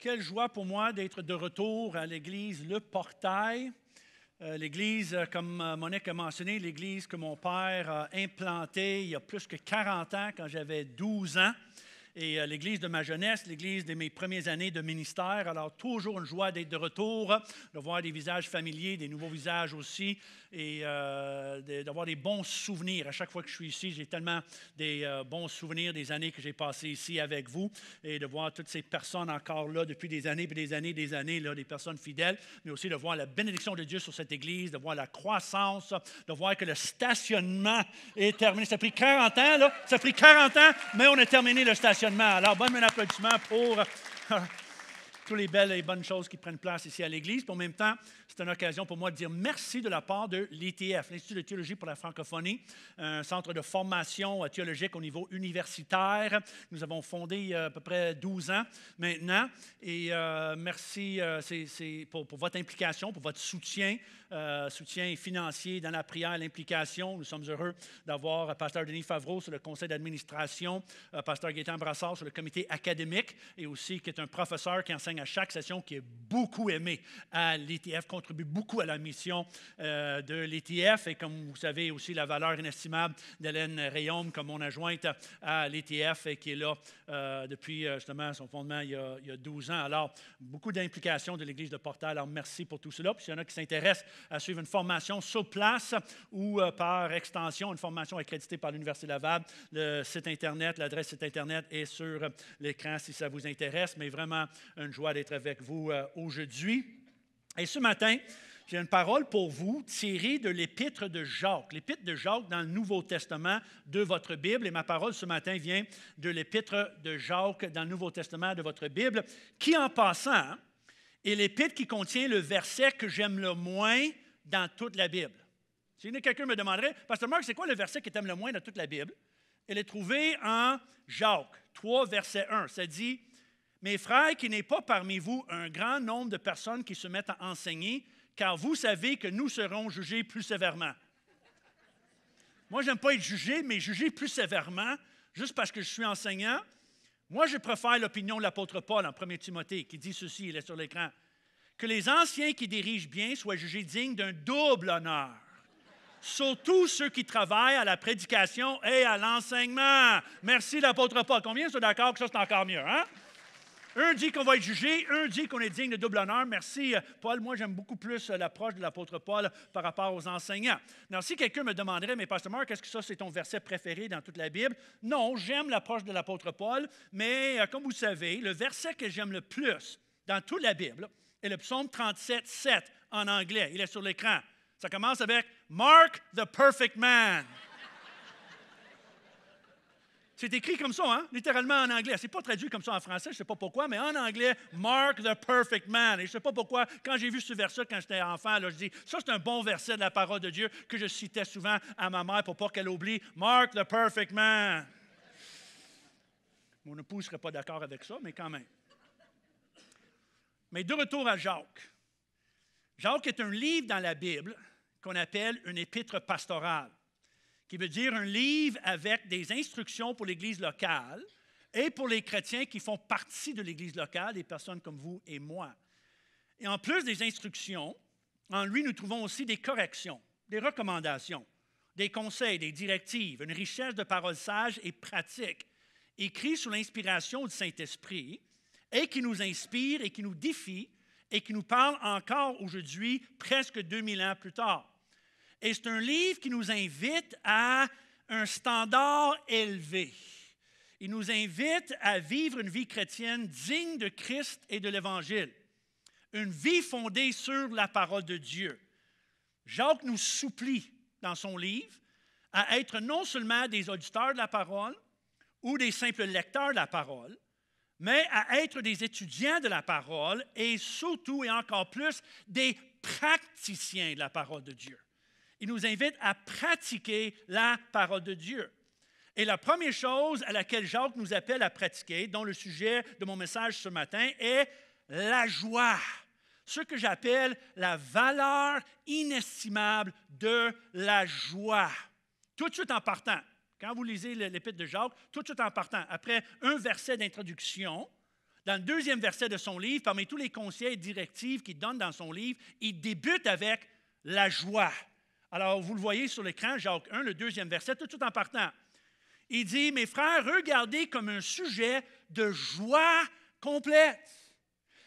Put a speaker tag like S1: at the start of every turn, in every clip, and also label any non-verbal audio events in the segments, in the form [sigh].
S1: Quelle joie pour moi d'être de retour à l'église Le Portail. Euh, l'église, euh, comme euh, Monique a mentionné, l'église que mon père a implantée il y a plus que 40 ans, quand j'avais 12 ans et euh, l'église de ma jeunesse, l'église de mes premières années de ministère. Alors, toujours une joie d'être de retour, de voir des visages familiers, des nouveaux visages aussi, et euh, d'avoir des bons souvenirs. À chaque fois que je suis ici, j'ai tellement des euh, bons souvenirs des années que j'ai passées ici avec vous, et de voir toutes ces personnes encore là depuis des années, puis des années, des années, là, des personnes fidèles, mais aussi de voir la bénédiction de Dieu sur cette église, de voir la croissance, de voir que le stationnement est terminé. Ça 40 ans, là. Ça a pris 40 ans, mais on a terminé le stationnement. Alors, bonne applaudissement pour euh, [laughs] toutes les belles et bonnes choses qui prennent place ici à l'Église. pour en même temps, c'est une occasion pour moi de dire merci de la part de l'ETF, l'Institut de théologie pour la francophonie, un centre de formation euh, théologique au niveau universitaire. Nous avons fondé euh, à peu près 12 ans maintenant. Et merci pour, votre implication, pour votre soutien, euh, soutien financier dans la prière, l'implication. Nous sommes heureux d'avoir euh, Pasteur Denis Favreau sur le conseil d'administration, euh, Pasteur Gaétan Brassard sur le comité académique et aussi qui est un professeur qui enseigne à chaque session, qui est beaucoup aimé à l'ETF, contribue beaucoup à la mission de l'ETF et comme vous savez aussi la valeur inestimable d'Hélène Rayon, comme mon adjointe à l'ETF et qui est là depuis justement son fondement il y a, 12 ans. Alors, beaucoup d'implications de l'Église de Portal. Alors, merci pour tout cela. Puis, s'il y en a qui s'intéressent à suivre une formation sur place ou euh, par extension, une formation accréditée par l'Université Laval. Le site Internet, l'adresse site Internet est sur euh, l'écran si ça vous intéresse, mais vraiment une joie d'être avec vous euh, aujourd'hui. Et ce matin, j'ai une parole pour vous tirée de l'épître de Jacques. L'épître de Jacques dans le Nouveau Testament de votre Bible. Et ma parole ce matin vient de l'épître de Jacques dans le Nouveau Testament de votre Bible, qui en passant hein, et l'épître qui contient le verset que j'aime le moins dans toute la Bible. Si quelqu'un me demanderait, Pasteur Marc, c'est quoi le verset que tu aimes le moins dans toute la Bible? Elle est trouvé en Jacques 3, verset 1. Ça dit Mes frères, qu'il n'est pas parmi vous un grand nombre de personnes qui se mettent à enseigner, car vous savez que nous serons jugés plus sévèrement. Moi, je j'aime pas être jugé, mais jugé plus sévèrement, juste parce que je suis enseignant, moi, je préfère l'opinion de l'apôtre Paul en 1 Timothée, qui dit ceci, il est sur l'écran, que les anciens qui dirigent bien soient jugés dignes d'un double honneur, surtout ceux qui travaillent à la prédication et à l'enseignement. Merci l'apôtre Paul. Combien sont d'accord que ça, c'est encore mieux, hein? Un dit qu'on va être jugé, un dit qu'on est digne de double honneur. Merci, euh, Paul. Moi, j'aime beaucoup plus euh, l'approche de l'apôtre Paul par rapport aux enseignants. Alors si quelqu'un me demanderait, mais Pasteur Mark, est-ce que ça, c'est ton verset préféré dans toute la Bible? Non, j'aime l'approche de l'apôtre Paul, mais euh, comme vous savez, le verset que j'aime le plus dans toute la Bible est le psaume 37, 7 en anglais. Il est sur l'écran. Ça commence avec Mark the perfect man. C'est écrit comme ça, hein? littéralement en anglais. C'est pas traduit comme ça en français, je ne sais pas pourquoi, mais en anglais, Mark the Perfect Man. Et je ne sais pas pourquoi, quand j'ai vu ce verset quand j'étais enfant, là, je dis, ça c'est un bon verset de la parole de Dieu que je citais souvent à ma mère pour pas qu'elle oublie, Mark the Perfect Man. Mon ne serait pas d'accord avec ça, mais quand même. Mais de retour à Jacques. Jacques est un livre dans la Bible qu'on appelle une épître pastorale qui veut dire un livre avec des instructions pour l'Église locale et pour les chrétiens qui font partie de l'Église locale, des personnes comme vous et moi. Et en plus des instructions, en lui, nous trouvons aussi des corrections, des recommandations, des conseils, des directives, une richesse de paroles sages et pratiques, écrites sous l'inspiration du Saint-Esprit, et qui nous inspire et qui nous défie et qui nous parle encore aujourd'hui, presque 2000 ans plus tard. Et c'est un livre qui nous invite à un standard élevé. Il nous invite à vivre une vie chrétienne digne de Christ et de l'Évangile, une vie fondée sur la parole de Dieu. Jacques nous supplie dans son livre à être non seulement des auditeurs de la parole ou des simples lecteurs de la parole, mais à être des étudiants de la parole et surtout et encore plus des praticiens de la parole de Dieu. Il nous invite à pratiquer la parole de Dieu. Et la première chose à laquelle Jacques nous appelle à pratiquer, dont le sujet de mon message ce matin, est la joie, ce que j'appelle la valeur inestimable de la joie. Tout de suite en partant, quand vous lisez l'épître de Jacques, tout de suite en partant, après un verset d'introduction, dans le deuxième verset de son livre, parmi tous les conseils et directives qu'il donne dans son livre, il débute avec la joie. Alors, vous le voyez sur l'écran, Jacques 1, le deuxième verset, tout, en partant. Il dit, mes frères, regardez comme un sujet de joie complète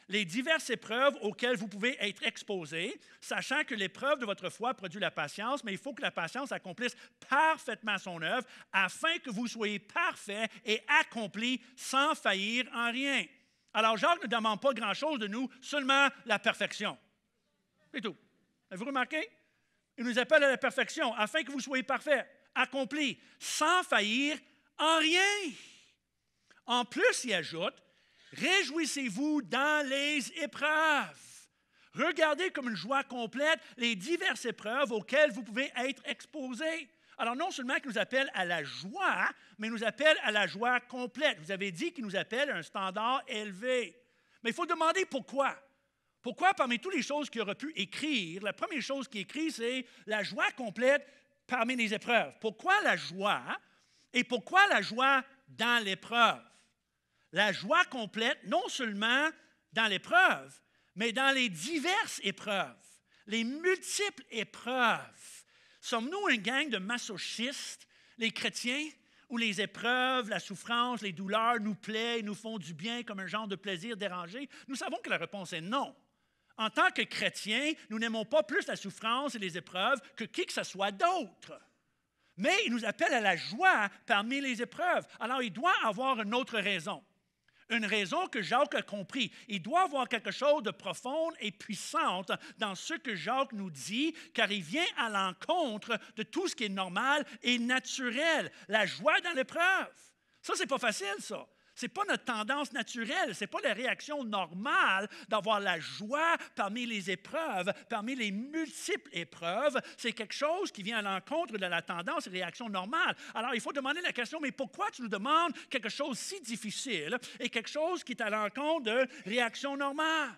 S1: les diverses épreuves auxquelles vous pouvez être exposés, sachant que l'épreuve de votre foi produit la patience, mais il faut que la patience accomplisse parfaitement son œuvre afin que vous soyez parfaits et accomplis sans faillir en rien. Alors Jacques ne demande pas grand-chose de nous, seulement la perfection. C'est tout. Avez-vous remarqué? Il nous appelle à la perfection, afin que vous soyez parfaits, accomplis, sans faillir en rien. En plus, il ajoute, réjouissez-vous dans les épreuves. Regardez comme une joie complète les diverses épreuves auxquelles vous pouvez être exposés. Alors non seulement qu'il nous appelle à la joie, mais il nous appelle à la joie complète. Vous avez dit qu'il nous appelle à un standard élevé. Mais il faut demander pourquoi. Pourquoi, parmi toutes les choses qu'il aurait pu écrire, la première chose qu'il écrit, c'est la joie complète parmi les épreuves. Pourquoi la joie et pourquoi la joie dans l'épreuve? La joie complète, non seulement dans l'épreuve, mais dans les diverses épreuves, les multiples épreuves. Sommes-nous un gang de masochistes, les chrétiens, où les épreuves, la souffrance, les douleurs nous plaisent, nous font du bien comme un genre de plaisir dérangé? Nous savons que la réponse est non. En tant que chrétiens, nous n'aimons pas plus la souffrance et les épreuves que qui que ce soit d'autre. Mais il nous appelle à la joie parmi les épreuves. Alors il doit avoir une autre raison. Une raison que Jacques a compris. Il doit avoir quelque chose de profond et puissant dans ce que Jacques nous dit, car il vient à l'encontre de tout ce qui est normal et naturel. La joie dans l'épreuve. Ça, c'est pas facile, ça. Ce n'est pas notre tendance naturelle, ce n'est pas la réaction normale d'avoir la joie parmi les épreuves, parmi les multiples épreuves. C'est quelque chose qui vient à l'encontre de la tendance et réaction normale. Alors, il faut demander la question, mais pourquoi tu nous demandes quelque chose si difficile et quelque chose qui est à l'encontre de réaction normale?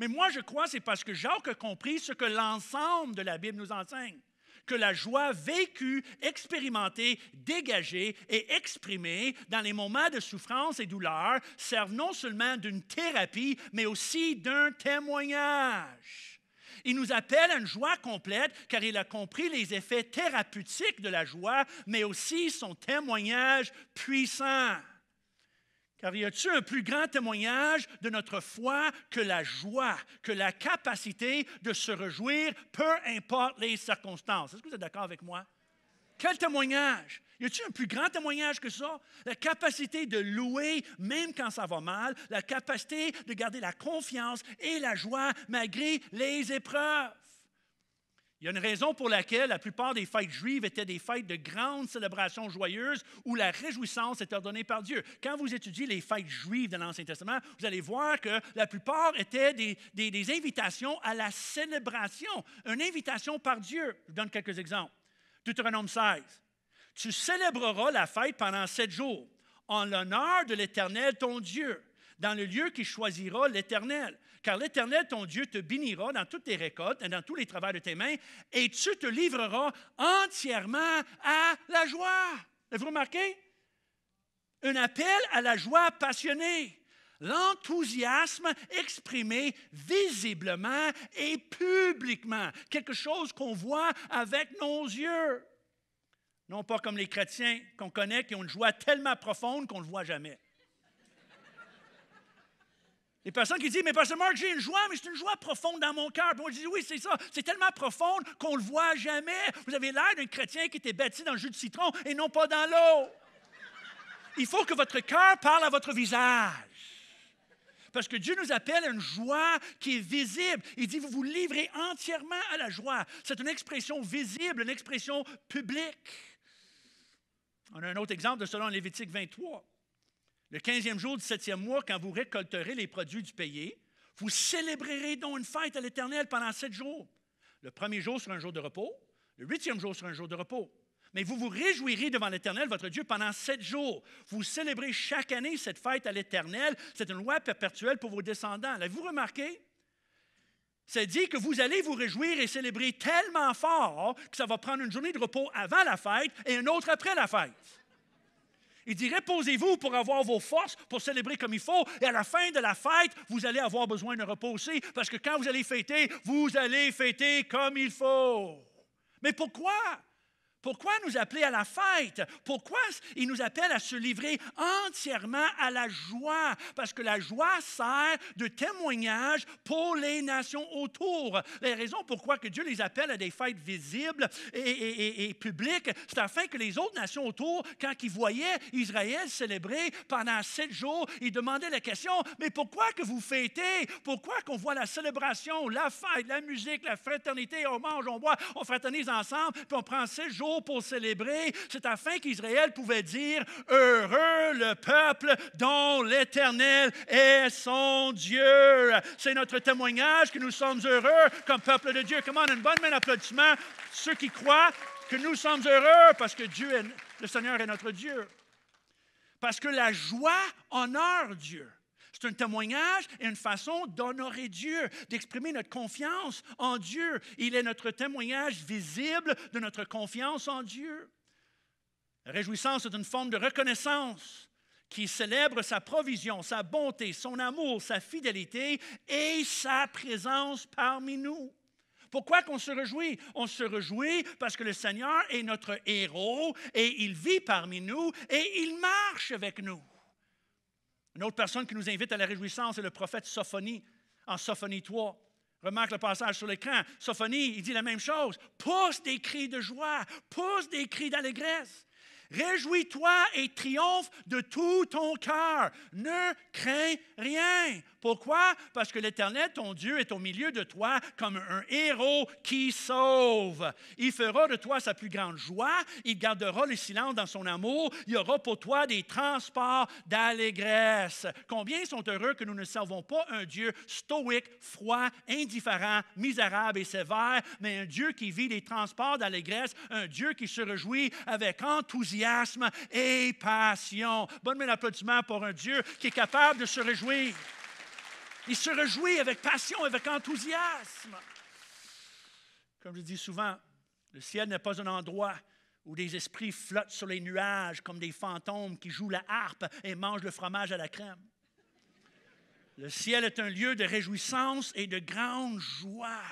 S1: Mais moi, je crois c'est parce que Jacques a compris ce que l'ensemble de la Bible nous enseigne que la joie vécue, expérimentée, dégagée et exprimée dans les moments de souffrance et douleur serve non seulement d'une thérapie, mais aussi d'un témoignage. Il nous appelle à une joie complète car il a compris les effets thérapeutiques de la joie, mais aussi son témoignage puissant y a-t-il un plus grand témoignage de notre foi que la joie, que la capacité de se réjouir, peu importe les circonstances? Est-ce que vous êtes d'accord avec moi? Quel témoignage! Y a-t-il un plus grand témoignage que ça? La capacité de louer, même quand ça va mal, la capacité de garder la confiance et la joie malgré les épreuves. Il y a une raison pour laquelle la plupart des fêtes juives étaient des fêtes de grandes célébrations joyeuses où la réjouissance était ordonnée par Dieu. Quand vous étudiez les fêtes juives dans l'Ancien Testament, vous allez voir que la plupart étaient des, invitations à la célébration, une invitation par Dieu. Je vous donne quelques exemples. Deutéronome 16. Tu célébreras la fête pendant sept jours en l'honneur de l'Éternel, ton Dieu, dans le lieu qu'il choisira l'Éternel car l'Éternel, ton Dieu, te bénira dans toutes tes récoltes et dans tous les travaux de tes mains, et tu te livreras entièrement à la joie. vous remarqué? Un appel à la joie passionnée l'enthousiasme exprimé visiblement et publiquement, quelque chose qu'on voit avec nos yeux. Non pas comme les chrétiens qu'on connaît qui ont une joie tellement profonde qu'on ne le voit jamais. Les personnes qui disent, mais Pasteur Mark, j'ai une joie, mais c'est une joie profonde dans mon cœur. moi, je dis, oui, c'est ça. C'est tellement profonde qu'on ne le voit jamais. Vous avez l'air d'un chrétien qui était bâti dans le jus de citron et non pas dans l'eau. Il faut que votre cœur parle à votre visage. Parce que Dieu nous appelle à une joie qui est visible. Il dit, vous vous livrez entièrement à la joie. C'est une expression visible, une expression publique. On a un autre exemple de cela en Lévitique 23. Le quinzième jour du septième mois, quand vous récolterez les produits du pays, vous célébrerez donc une fête à l'Éternel pendant sept jours. Le premier jour sera un jour de repos, le huitième jour sera un jour de repos. Mais vous vous réjouirez devant l'Éternel, votre Dieu, pendant sept jours. Vous célébrez chaque année cette fête à l'Éternel. C'est une loi perpétuelle pour vos descendants. L'avez-vous remarqué? C'est dit que vous allez vous réjouir et célébrer tellement fort que ça va prendre une journée de repos avant la fête et une autre après la fête. Il dit, reposez-vous pour avoir vos forces, pour célébrer comme il faut, et à la fin de la fête, vous allez avoir besoin de reposer, parce que quand vous allez fêter, vous allez fêter comme il faut. Mais pourquoi? Pourquoi nous appeler à la fête? Pourquoi il nous appelle à se livrer entièrement à la joie? Parce que la joie sert de témoignage pour les nations autour. Les raisons pourquoi que Dieu les appelle à des fêtes visibles et, et publiques, c'est afin que les autres nations autour, quand ils voyaient Israël célébrer pendant sept jours, ils demandaient la question, mais pourquoi que vous fêtez? Pourquoi qu'on voit la célébration, la fête, la musique, la fraternité, on mange, on boit, on fraternise ensemble, puis on prend sept jours pour célébrer, c'est afin qu'Israël pouvait dire, heureux le peuple dont l'Éternel est son Dieu. C'est notre témoignage que nous sommes heureux comme peuple de Dieu. Comment une bonne main d'applaudissement, ceux qui croient que nous sommes heureux parce que Dieu le Seigneur est notre Dieu. Parce que la joie honore Dieu. C'est un témoignage et une façon d'honorer Dieu, d'exprimer notre confiance en Dieu. Il est notre témoignage visible de notre confiance en Dieu. La réjouissance est une forme de reconnaissance qui célèbre sa provision, sa bonté, son amour, sa fidélité et sa présence parmi nous. Pourquoi qu'on se réjouit? On se réjouit parce que le Seigneur est notre héros et il vit parmi nous et il marche avec nous. Une autre personne qui nous invite à la réjouissance est le prophète Sophonie, en Sophonie Sophonie-toi ». Remarque le passage sur l'écran. Sophonie, il dit la même chose. Pousse des cris de joie, pousse des cris d'allégresse. Réjouis-toi et triomphe de tout ton cœur. Ne crains rien. Pourquoi? Parce que l'Éternel, ton Dieu, est au milieu de toi comme un héros qui sauve. Il fera de toi sa plus grande joie, il gardera le silence dans son amour, il y aura pour toi des transports d'allégresse. Combien sont heureux que nous ne servons pas un Dieu stoïque, froid, indifférent, misérable et sévère, mais un Dieu qui vit des transports d'allégresse, un Dieu qui se réjouit avec enthousiasme et passion. Bonne main d'applaudissement pour un Dieu qui est capable de se réjouir. Il se réjouit avec passion, avec enthousiasme. Comme je dis souvent, le ciel n'est pas un endroit où des esprits flottent sur les nuages comme des fantômes qui jouent la harpe et mangent le fromage à la crème. Le ciel est un lieu de réjouissance et de grande joie.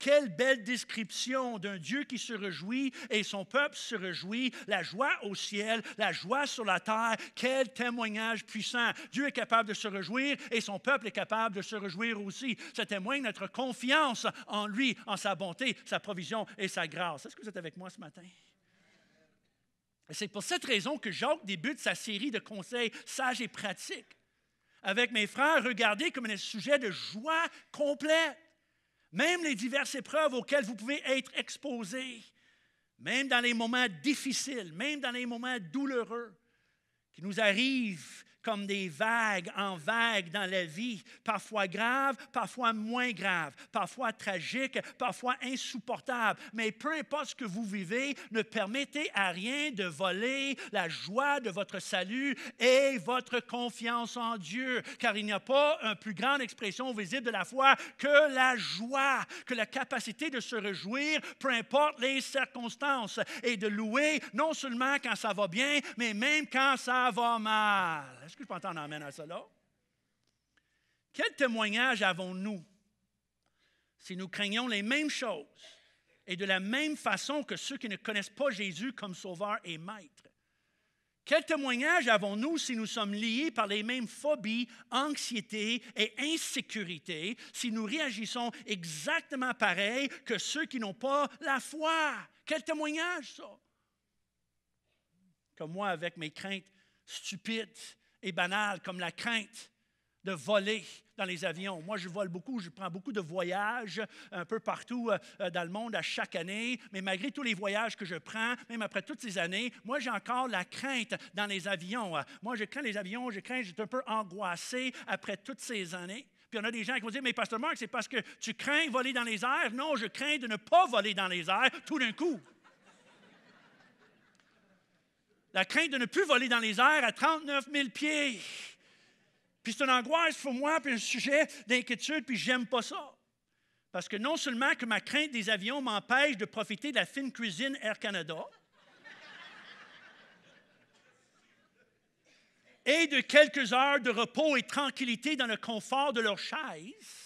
S1: Quelle belle description d'un Dieu qui se réjouit et son peuple se réjouit, la joie au ciel, la joie sur la terre. Quel témoignage puissant. Dieu est capable de se réjouir et son peuple est capable de se réjouir aussi. Ça témoigne notre confiance en lui, en sa bonté, sa provision et sa grâce. Est-ce que vous êtes avec moi ce matin? C'est pour cette raison que Jacques débute sa série de conseils sages et pratiques. Avec mes frères, regardez comme un sujet de joie complète. Même les diverses épreuves auxquelles vous pouvez être exposés, même dans les moments difficiles, même dans les moments douloureux qui nous arrivent comme des vagues en vagues dans la vie, parfois graves, parfois moins graves, parfois tragiques, parfois insupportables. Mais peu importe ce que vous vivez, ne permettez à rien de voler la joie de votre salut et votre confiance en Dieu, car il n'y a pas une plus grande expression visible de la foi que la joie, que la capacité de se réjouir, peu importe les circonstances, et de louer non seulement quand ça va bien, mais même quand ça va mal. Est-ce que je peux entendre amène à cela? Quel témoignage avons-nous si nous craignons les mêmes choses et de la même façon que ceux qui ne connaissent pas Jésus comme Sauveur et Maître? Quel témoignage avons-nous si nous sommes liés par les mêmes phobies, anxiétés et insécurité, si nous réagissons exactement pareil que ceux qui n'ont pas la foi? Quel témoignage ça? Comme moi avec mes craintes stupides et banal comme la crainte de voler dans les avions. Moi, je vole beaucoup, je prends beaucoup de voyages un peu partout euh, euh, dans le monde à chaque année, mais malgré tous les voyages que je prends, même après toutes ces années, moi, j'ai encore la crainte dans les avions. Euh, moi, je crains les avions, je crains, j'étais un peu angoissé après toutes ces années. Puis on a des gens qui vont dire, mais Pasteur Marc, c'est parce que tu crains voler dans les airs. Non, je crains de ne pas voler dans les airs tout d'un coup. La crainte de ne plus voler dans les airs à 39 000 pieds. Puis c'est une angoisse pour moi, puis un sujet d'inquiétude, puis j'aime pas ça. Parce que non seulement que ma crainte des avions m'empêche de profiter de la fine cuisine Air Canada, et de quelques heures de repos et tranquillité dans le confort de leur chaise,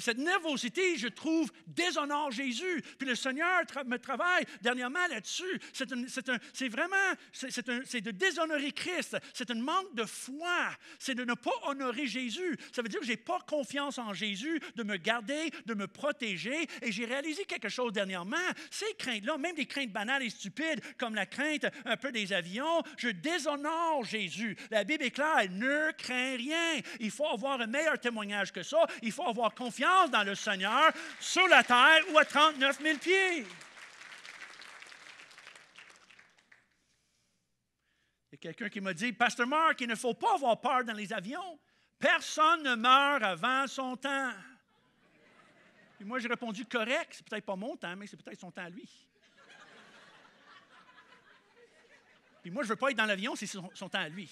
S1: cette nervosité, je trouve, déshonore Jésus. Puis le Seigneur me travaille dernièrement là-dessus. C'est vraiment, c'est de déshonorer Christ. C'est un manque de foi. C'est de ne pas honorer Jésus. Ça veut dire que je n'ai pas confiance en Jésus, de me garder, de me protéger. Et j'ai réalisé quelque chose dernièrement. Ces craintes-là, même des craintes banales et stupides, comme la crainte un peu des avions, je déshonore Jésus. La Bible est claire, ne crains rien. Il faut avoir un meilleur témoignage que ça. Il faut avoir confiance dans le Seigneur sur la terre ou à 39 000 pieds. Il y a quelqu'un qui m'a dit, Pasteur Mark, il ne faut pas avoir peur dans les avions. Personne ne meurt avant son temps. Et moi, j'ai répondu, correct, c'est peut-être pas mon temps, mais c'est peut-être son temps à lui. Puis moi, je ne veux pas être dans l'avion, c'est son temps à lui.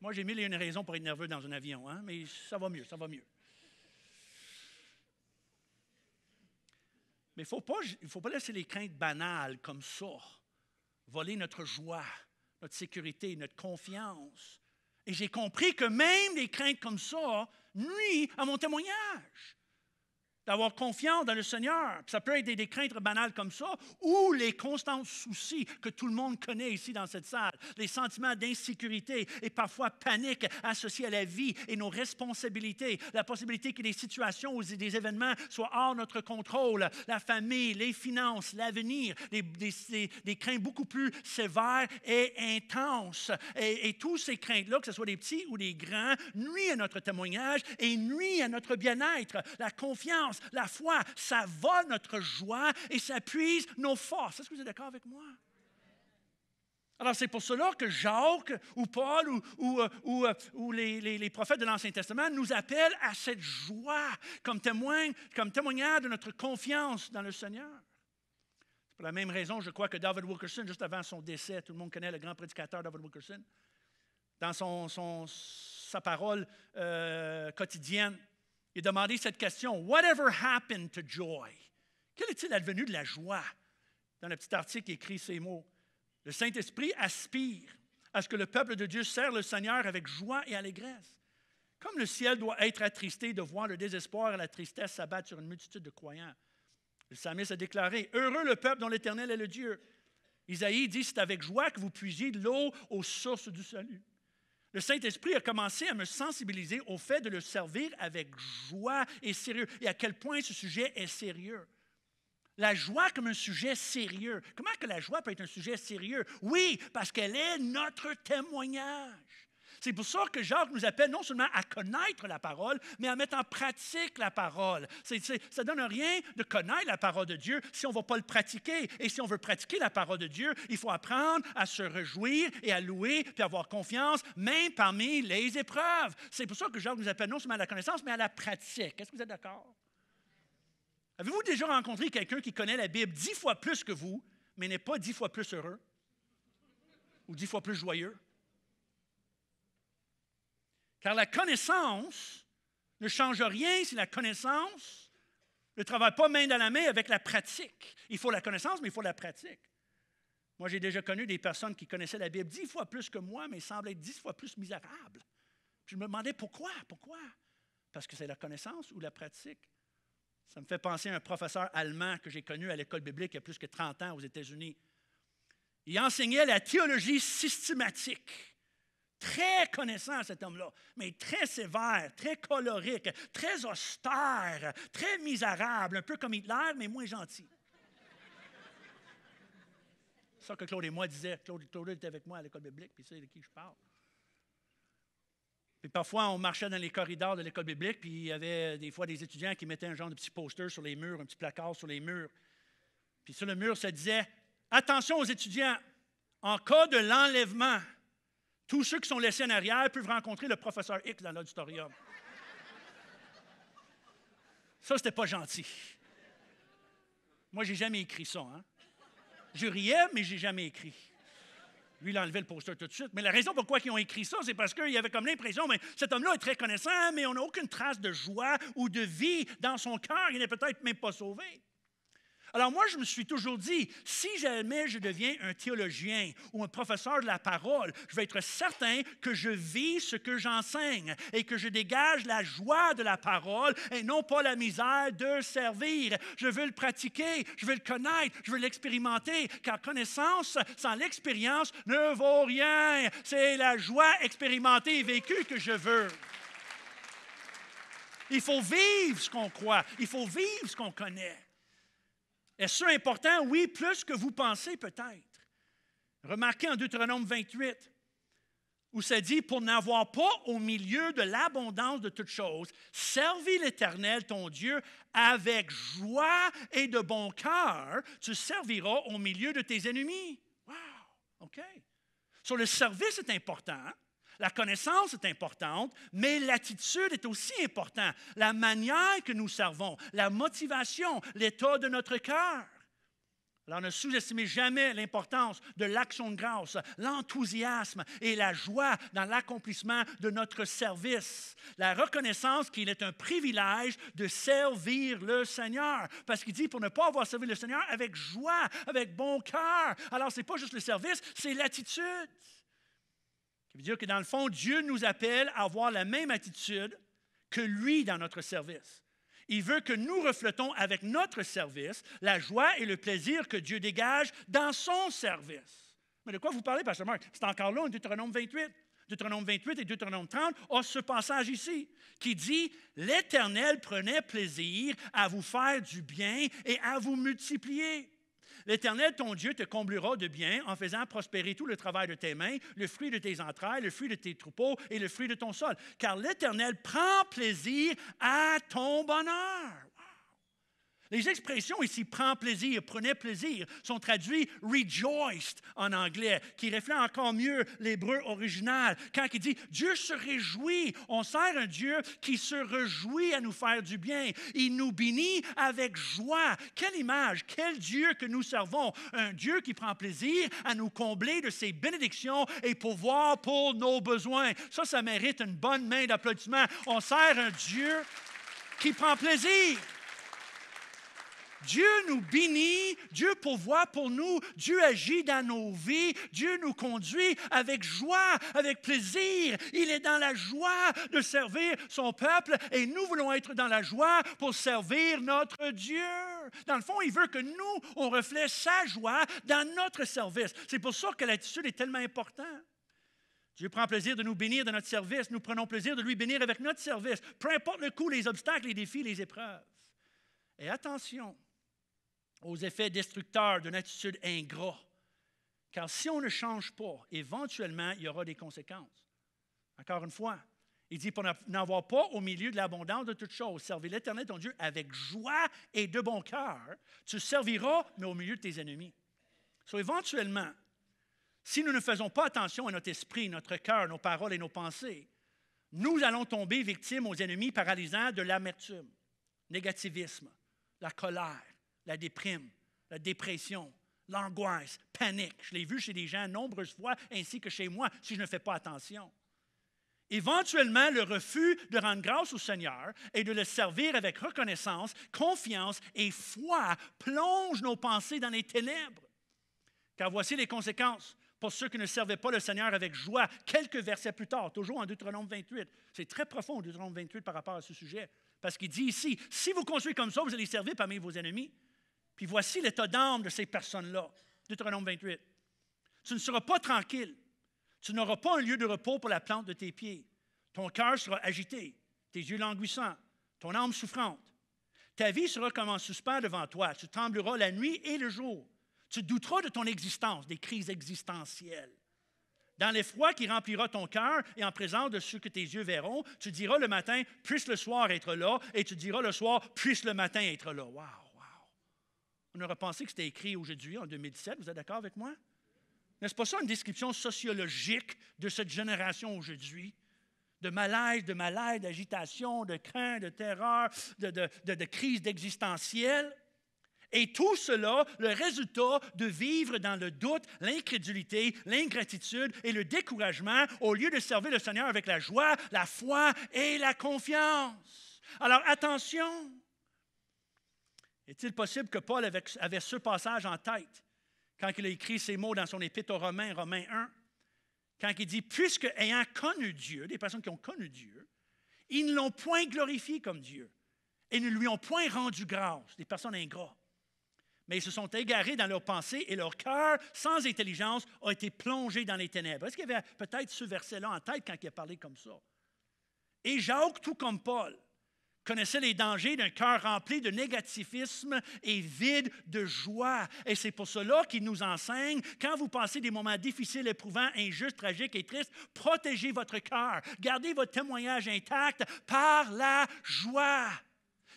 S1: Moi, j'ai mille une raisons pour être nerveux dans un avion, hein, mais ça va mieux, ça va mieux. Mais il ne faut pas laisser les craintes banales comme ça voler notre joie, notre sécurité, notre confiance. Et j'ai compris que même des craintes comme ça nuisent à mon témoignage d'avoir confiance dans le Seigneur. Ça peut être des, craintes banales comme ça, ou les constants soucis que tout le monde connaît ici dans cette salle, les sentiments d'insécurité et parfois panique associés à la vie et nos responsabilités, la possibilité que des situations ou des événements soient hors notre contrôle, la famille, les finances, l'avenir, des, des, craintes beaucoup plus sévères et intenses. Et, toutes tous ces craintes-là, que ce soit des petits ou des grands, nuisent à notre témoignage et nuisent à notre bien-être. La confiance la foi, ça va notre joie et ça puise nos forces. Est-ce que vous êtes d'accord avec moi? Alors, c'est pour cela que Jacques ou Paul ou, euh, euh, les, prophètes de l'Ancien Testament nous appellent à cette joie comme, comme témoignage de notre confiance dans le Seigneur. C'est Pour la même raison, je crois que David Wilkerson, juste avant son décès, tout le monde connaît le grand prédicateur David Wilkerson, dans son, son sa parole euh, quotidienne, il demandait cette question Whatever happened to joy? Quel est-il advenu de la joie? Dans le petit article, il écrit ces mots Le Saint-Esprit aspire à ce que le peuple de Dieu sert le Seigneur avec joie et allégresse. Comme le ciel doit être attristé de voir le désespoir et la tristesse s'abattre sur une multitude de croyants. Le psalmiste a déclaré Heureux le peuple dont l'Éternel est le Dieu. Isaïe dit C'est avec joie que vous puisiez de l'eau aux sources du salut. Le Saint-Esprit a commencé à me sensibiliser au fait de le servir avec joie et sérieux et à quel point ce sujet est sérieux. La joie comme un sujet sérieux. Comment que la joie peut être un sujet sérieux? Oui, parce qu'elle est notre témoignage. C'est pour ça que Jacques nous appelle non seulement à connaître la parole, mais à mettre en pratique la parole. ça ne donne rien de connaître la parole de Dieu si on ne va pas le pratiquer. Et si on veut pratiquer la parole de Dieu, il faut apprendre à se réjouir et à louer, puis avoir confiance, même parmi les épreuves. C'est pour ça que Jacques nous appelle non seulement à la connaissance, mais à la pratique. Est-ce que vous êtes d'accord? Avez-vous déjà rencontré quelqu'un qui connaît la Bible dix fois plus que vous, mais n'est pas dix fois plus heureux ou dix fois plus joyeux? Car la connaissance ne change rien si la connaissance ne travaille pas main dans la main avec la pratique. Il faut la connaissance, mais il faut la pratique. Moi, j'ai déjà connu des personnes qui connaissaient la Bible dix fois plus que moi, mais semblaient dix fois plus misérables. je me demandais pourquoi, pourquoi? Parce que c'est la connaissance ou la pratique. Ça me fait penser à un professeur allemand que j'ai connu à l'école biblique il y a plus que 30 ans aux États-Unis. Il enseignait la théologie systématique. Très connaissant, cet homme-là, mais très sévère, très colorique, très austère, très misérable, un peu comme Hitler, mais moins gentil. C'est ça que Claude et moi disaient. Claude, était avec moi à l'école biblique, puis c'est de qui je parle. Puis parfois, on marchait dans les corridors de l'école biblique, puis il y avait des fois des étudiants qui mettaient un genre de petit poster sur les murs, un petit placard sur les murs. Puis sur le mur, ça disait Attention aux étudiants, en cas de l'enlèvement, tous ceux qui sont laissés en arrière peuvent rencontrer le professeur X dans l'auditorium. Ça, c'était pas gentil. Moi, j'ai jamais écrit ça. Hein. Je riais, mais j'ai jamais écrit. Lui, il a enlevé le poster tout de suite. Mais la raison pourquoi ils ont écrit ça, c'est parce qu'il avait comme l'impression, mais cet homme-là est très connaissant, mais on n'a aucune trace de joie ou de vie dans son cœur. Il n'est peut-être même pas sauvé. Alors moi, je me suis toujours dit, si jamais je deviens un théologien ou un professeur de la parole, je vais être certain que je vis ce que j'enseigne et que je dégage la joie de la parole et non pas la misère de servir. Je veux le pratiquer, je veux le connaître, je veux l'expérimenter, car connaissance sans l'expérience ne vaut rien. C'est la joie expérimentée et vécue que je veux. Il faut vivre ce qu'on croit, il faut vivre ce qu'on connaît. Est-ce important? Oui, plus que vous pensez peut-être. Remarquez en Deutéronome 28, où ça dit, pour n'avoir pas au milieu de l'abondance de toutes choses, servis l'Éternel, ton Dieu, avec joie et de bon cœur, tu serviras au milieu de tes ennemis. Wow! OK. Sur le service est important. La connaissance est importante, mais l'attitude est aussi importante. La manière que nous servons, la motivation, l'état de notre cœur. Alors ne sous-estimez jamais l'importance de l'action de grâce, l'enthousiasme et la joie dans l'accomplissement de notre service. La reconnaissance qu'il est un privilège de servir le Seigneur. Parce qu'il dit pour ne pas avoir servi le Seigneur avec joie, avec bon cœur. Alors ce n'est pas juste le service, c'est l'attitude cest veut dire que dans le fond, Dieu nous appelle à avoir la même attitude que lui dans notre service. Il veut que nous reflétons avec notre service la joie et le plaisir que Dieu dégage dans son service. Mais de quoi vous parlez, Pasteur Marc? C'est encore là en Deutéronome 28. Deutéronome 28 et Deutéronome 30 ont ce passage ici qui dit L'Éternel prenait plaisir à vous faire du bien et à vous multiplier. L'Éternel, ton Dieu, te comblera de bien en faisant prospérer tout le travail de tes mains, le fruit de tes entrailles, le fruit de tes troupeaux et le fruit de ton sol. Car l'Éternel prend plaisir à ton bonheur. Les expressions ici prend plaisir, prenez plaisir sont traduites rejoiced en anglais, qui reflète encore mieux l'hébreu original. Quand il dit Dieu se réjouit, on sert un Dieu qui se réjouit à nous faire du bien. Il nous bénit avec joie. Quelle image, quel Dieu que nous servons. Un Dieu qui prend plaisir à nous combler de ses bénédictions et pouvoir pour nos besoins. Ça, ça mérite une bonne main d'applaudissements. On sert un Dieu qui prend plaisir. Dieu nous bénit, Dieu pourvoit pour nous, Dieu agit dans nos vies, Dieu nous conduit avec joie, avec plaisir. Il est dans la joie de servir son peuple et nous voulons être dans la joie pour servir notre Dieu. Dans le fond, il veut que nous, on reflète sa joie dans notre service. C'est pour ça que l'attitude est tellement importante. Dieu prend plaisir de nous bénir de notre service. Nous prenons plaisir de lui bénir avec notre service, peu importe le coût, les obstacles, les défis, les épreuves. Et attention, aux effets destructeurs d'une attitude ingrat. Car si on ne change pas, éventuellement, il y aura des conséquences. Encore une fois, il dit pour n'avoir pas au milieu de l'abondance de toutes choses. servir l'Éternel ton Dieu avec joie et de bon cœur. Tu serviras, mais au milieu de tes ennemis. Soit éventuellement, si nous ne faisons pas attention à notre esprit, notre cœur, nos paroles et nos pensées, nous allons tomber victimes aux ennemis paralysants de l'amertume, négativisme, la colère, la déprime, la dépression, l'angoisse, panique. Je l'ai vu chez des gens nombreuses fois, ainsi que chez moi, si je ne fais pas attention. Éventuellement, le refus de rendre grâce au Seigneur et de le servir avec reconnaissance, confiance et foi plonge nos pensées dans les ténèbres. Car voici les conséquences pour ceux qui ne servaient pas le Seigneur avec joie. Quelques versets plus tard, toujours en Deutéronome 28. C'est très profond, Deutéronome 28, par rapport à ce sujet. Parce qu'il dit ici, si vous construisez comme ça, vous allez servir parmi vos ennemis. Puis voici l'état d'âme de ces personnes-là. Deutéronome 28. Tu ne seras pas tranquille. Tu n'auras pas un lieu de repos pour la plante de tes pieds. Ton cœur sera agité, tes yeux languissants, ton âme souffrante. Ta vie sera comme en suspens devant toi. Tu trembleras la nuit et le jour. Tu douteras de ton existence, des crises existentielles. Dans l'effroi qui remplira ton cœur et en présence de ceux que tes yeux verront, tu diras le matin, puisse le soir être là, et tu diras le soir, puisse le matin être là. Wow! On aurait pensé que c'était écrit aujourd'hui, en 2017. Vous êtes d'accord avec moi? N'est-ce pas ça une description sociologique de cette génération aujourd'hui? De malaise, de malaise, d'agitation, de crainte, de terreur, de, de, de, crise existentielle. Et tout cela, le résultat de vivre dans le doute, l'incrédulité, l'ingratitude et le découragement au lieu de servir le Seigneur avec la joie, la foi et la confiance. Alors attention, est-il possible que Paul avait, ce passage en tête quand il a écrit ces mots dans son épître aux Romains, Romains 1, quand il dit, puisque ayant connu Dieu, des personnes qui ont connu Dieu, ils ne l'ont point glorifié comme Dieu et ne lui ont point rendu grâce, des personnes ingrats, Mais ils se sont égarés dans leurs pensées et leur cœur, sans intelligence, a été plongé dans les ténèbres. Est-ce qu'il y avait peut-être ce verset-là en tête quand il a parlé comme ça? Et Jacques, tout comme Paul, «Connaissez les dangers d'un cœur rempli de négativisme et vide de joie. Et c'est pour cela qu'il nous enseigne, quand vous passez des moments difficiles, éprouvants, injustes, tragiques et tristes, protégez votre cœur, gardez votre témoignage intact par la joie.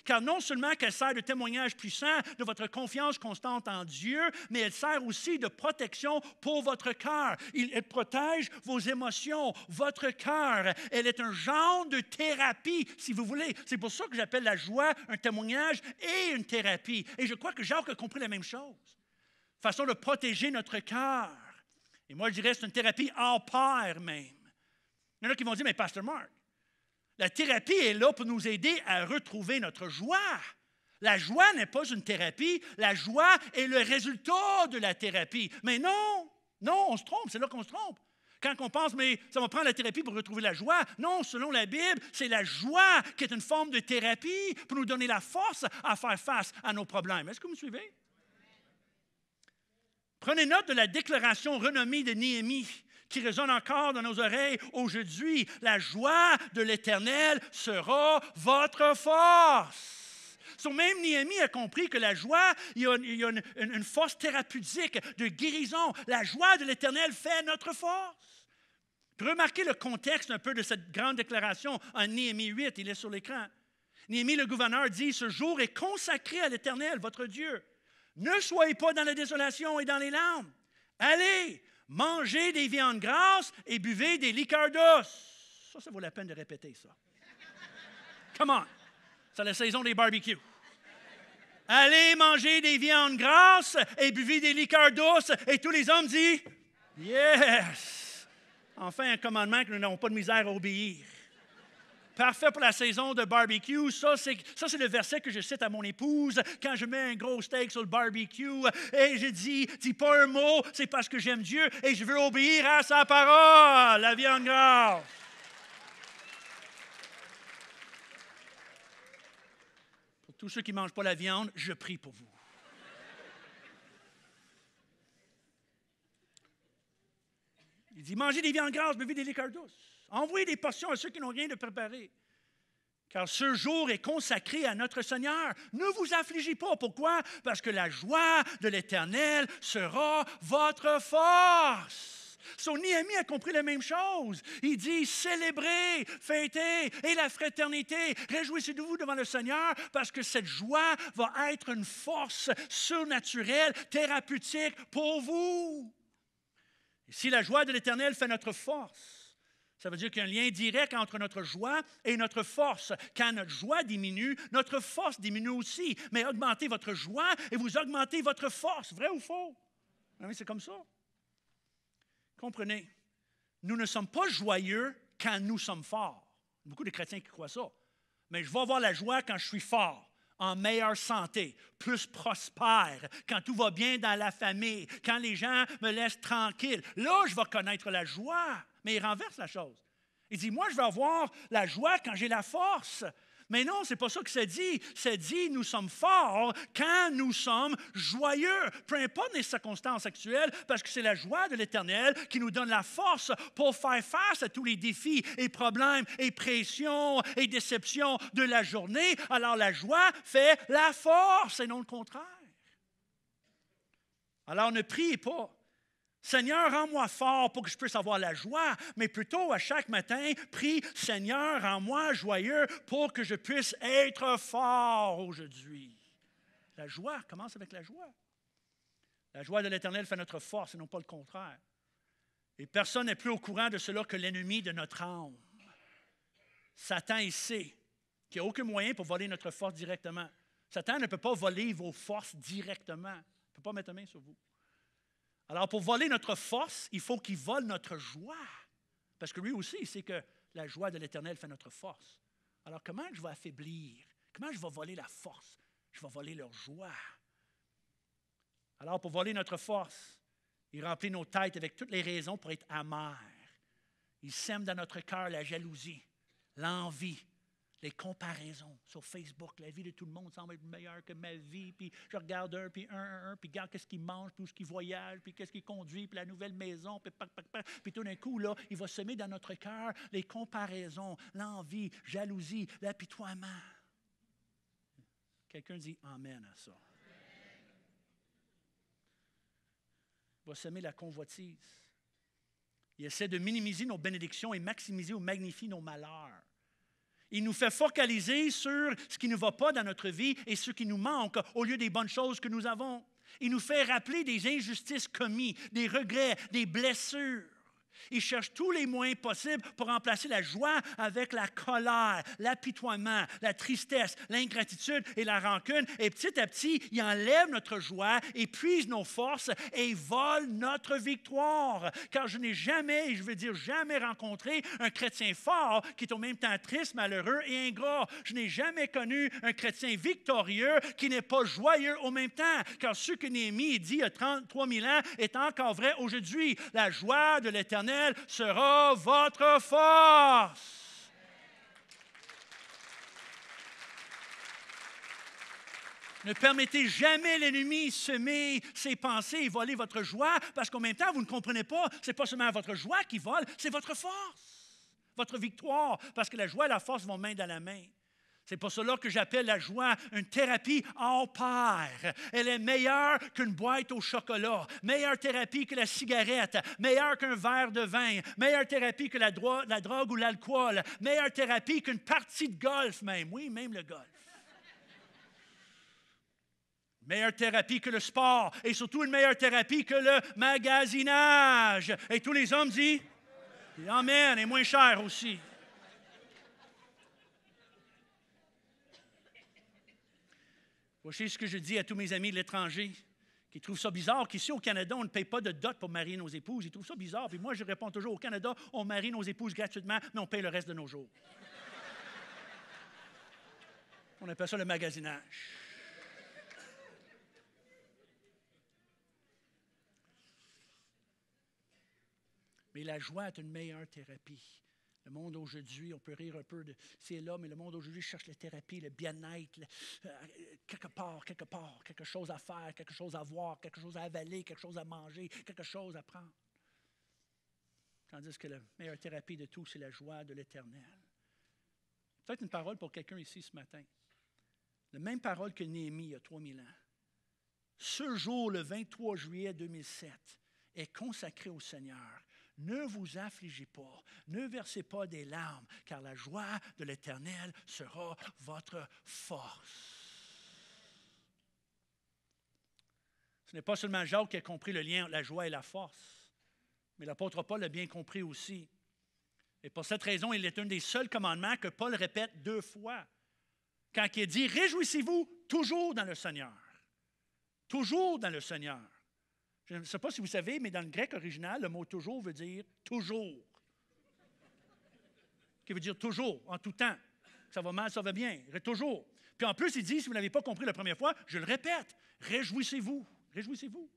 S1: Car non seulement qu'elle sert de témoignage puissant de votre confiance constante en Dieu, mais elle sert aussi de protection pour votre cœur. Elle protège vos émotions, votre cœur. Elle est un genre de thérapie, si vous voulez. C'est pour ça que j'appelle la joie un témoignage et une thérapie. Et je crois que Jacques a compris la même chose. Façon de protéger notre cœur. Et moi, je dirais, c'est une thérapie en père même. Il y en a qui vont dire, mais Pasteur Mark, la thérapie est là pour nous aider à retrouver notre joie. La joie n'est pas une thérapie, la joie est le résultat de la thérapie. Mais non, non, on se trompe, c'est là qu'on se trompe. Quand on pense, mais ça va prendre la thérapie pour retrouver la joie, non, selon la Bible, c'est la joie qui est une forme de thérapie pour nous donner la force à faire face à nos problèmes. Est-ce que vous me suivez? Prenez note de la déclaration renommée de Néhémie qui résonne encore dans nos oreilles aujourd'hui. La joie de l'Éternel sera votre force. Son même Néhémie a compris que la joie, il y a, une, force thérapeutique de guérison. La joie de l'Éternel fait notre force. remarquez le contexte un peu de cette grande déclaration en Néhémie 8, il est sur l'écran. Néhémie, le gouverneur, dit, ce jour est consacré à l'Éternel, votre Dieu. Ne soyez pas dans la désolation et dans les larmes. Allez, mangez des viandes grasses et buvez des liqueurs douces. Ça, ça vaut la peine de répéter ça. Come on. C'est la saison des barbecues. Allez manger des viandes grasses et buvez des liqueurs douces. Et tous les hommes disent Yes! Enfin, un commandement que nous n'avons pas de misère à obéir parfait pour la saison de barbecue. Ça, c'est, le verset que je cite à mon épouse quand je mets un gros steak sur le barbecue. Et je dis, dis pas un mot, c'est parce que j'aime Dieu et je veux obéir à sa parole, la viande grasse. Pour tous ceux qui ne mangent pas la viande, je prie pour vous. Il dit, mangez des viandes grasses, buvez des liqueurs douces. Envoyez des portions à ceux qui n'ont rien de préparé. Car ce jour est consacré à notre Seigneur. Ne vous affligez pas. Pourquoi? Parce que la joie de l'Éternel sera votre force. Son ami a compris la même chose. Il dit célébrez, fêtez et la fraternité. Réjouissez-vous devant le Seigneur parce que cette joie va être une force surnaturelle, thérapeutique pour vous. si la joie de l'Éternel fait notre force, ça veut dire qu'il y a un lien direct entre notre joie et notre force. Quand notre joie diminue, notre force diminue aussi. Mais augmentez votre joie et vous augmentez votre force. Vrai ou faux? Ah c'est comme ça. Comprenez, nous ne sommes pas joyeux quand nous sommes forts. Beaucoup de chrétiens qui croient ça. Mais je vais avoir la joie quand je suis fort en meilleure santé, plus prospère, quand tout va bien dans la famille, quand les gens me laissent tranquille. Là, je vais connaître la joie mais il renverse la chose. Il dit, moi, je vais avoir la joie quand j'ai la force. Mais non, c'est pas ça que c'est dit. c'est dit, nous sommes forts quand nous sommes joyeux, peu importe les circonstances actuelles, parce que c'est la joie de l'Éternel qui nous donne la force pour faire face à tous les défis et problèmes et pressions et déceptions de la journée. Alors la joie fait la force et non le contraire. Alors ne priez pas Seigneur, rends-moi fort pour que je puisse avoir la joie, mais plutôt à chaque matin, prie, Seigneur, rends-moi joyeux pour que je puisse être fort aujourd'hui. La joie commence avec la joie. La joie de l'Éternel fait notre force et non pas le contraire. Et personne n'est plus au courant de cela que l'ennemi de notre âme. Satan, il sait qu'il n'y a aucun moyen pour voler notre force directement. Satan ne peut pas voler vos forces directement. Il ne peut pas mettre la main sur vous. Alors, pour voler notre force, il faut qu'il vole notre joie. Parce que lui aussi, il sait que la joie de l'Éternel fait notre force. Alors, comment je vais affaiblir? Comment je vais voler la force? Je vais voler leur joie. Alors, pour voler notre force, il remplit nos têtes avec toutes les raisons pour être amers. Il sème dans notre cœur la jalousie, l'envie, les comparaisons sur Facebook. La vie de tout le monde semble être meilleure que ma vie. Puis je regarde un, puis un, un, un puis regarde qu'est-ce qu'il mange, puis ce qu'il voyage, puis qu'est-ce qu'il conduit, puis la nouvelle maison, puis Puis tout d'un coup, là, il va semer dans notre cœur les comparaisons, l'envie, jalousie, l'apitoiement. Quelqu'un dit Amen à ça. Il va semer la convoitise. Il essaie de minimiser nos bénédictions et maximiser ou magnifier nos malheurs. Il nous fait focaliser sur ce qui ne va pas dans notre vie et ce qui nous manque au lieu des bonnes choses que nous avons. Il nous fait rappeler des injustices commises, des regrets, des blessures. Il cherche tous les moyens possibles pour remplacer la joie avec la colère, l'apitoiement, la tristesse, l'ingratitude et la rancune. Et petit à petit, ils enlève notre joie, épuisent nos forces et vole notre victoire. Car je n'ai jamais, et je veux dire jamais, rencontré un chrétien fort qui est au même temps triste, malheureux et ingrat. Je n'ai jamais connu un chrétien victorieux qui n'est pas joyeux au même temps. Car ce que Néhémie dit il y a 33 000 ans est encore vrai aujourd'hui. La joie de l'éternel sera votre force. Ne permettez jamais l'ennemi semer ses pensées et voler votre joie, parce qu'en même temps, vous ne comprenez pas, ce n'est pas seulement votre joie qui vole, c'est votre force, votre victoire, parce que la joie et la force vont main dans la main. C'est pour cela que j'appelle la joie une thérapie en pair. Elle est meilleure qu'une boîte au chocolat, meilleure thérapie que la cigarette, meilleure qu'un verre de vin, meilleure thérapie que la, drogue, la drogue ou l'alcool, meilleure thérapie qu'une partie de golf même. Oui, même le golf. meilleure thérapie que le sport et surtout une meilleure thérapie que le magasinage. Et tous les hommes disent Amen, et moins cher aussi. Voici ce que je dis à tous mes amis de l'étranger qui trouvent ça bizarre qu'ici au Canada, on ne paye pas de dot pour marier nos épouses. Ils trouvent ça bizarre. Puis moi, je réponds toujours au Canada, on marie nos épouses gratuitement, mais on paye le reste de nos jours. on appelle ça le magasinage. Mais la joie est une meilleure thérapie le monde aujourd'hui, on peut rire un peu de c'est là, mais le monde aujourd'hui cherche la thérapie, le bien-être, euh, quelque part, quelque part, quelque chose à faire, quelque chose à voir, quelque chose à avaler, quelque chose à manger, quelque chose à prendre. Tandis que la meilleure thérapie de tout, c'est la joie de l'éternel. Peut-être une parole pour quelqu'un ici ce matin. La même parole que Néhémie il y a 3000 ans. Ce jour, le 23 juillet 2007, est consacré au Seigneur ne vous affligez pas, ne versez pas des larmes, car la joie de l'Éternel sera votre force. Ce n'est pas seulement Jacques qui a compris le lien la joie et la force, mais l'apôtre Paul l'a bien compris aussi. Et pour cette raison, il est un des seuls commandements que Paul répète deux fois. Quand il dit Réjouissez-vous toujours dans le Seigneur. Toujours dans le Seigneur. Je ne sais pas si vous savez, mais dans le grec original, le mot toujours veut dire toujours. Qui veut dire toujours, en tout temps. Ça va mal, ça va bien, toujours. Puis en plus, il dit, si vous n'avez pas compris la première fois, je le répète, réjouissez-vous, réjouissez-vous.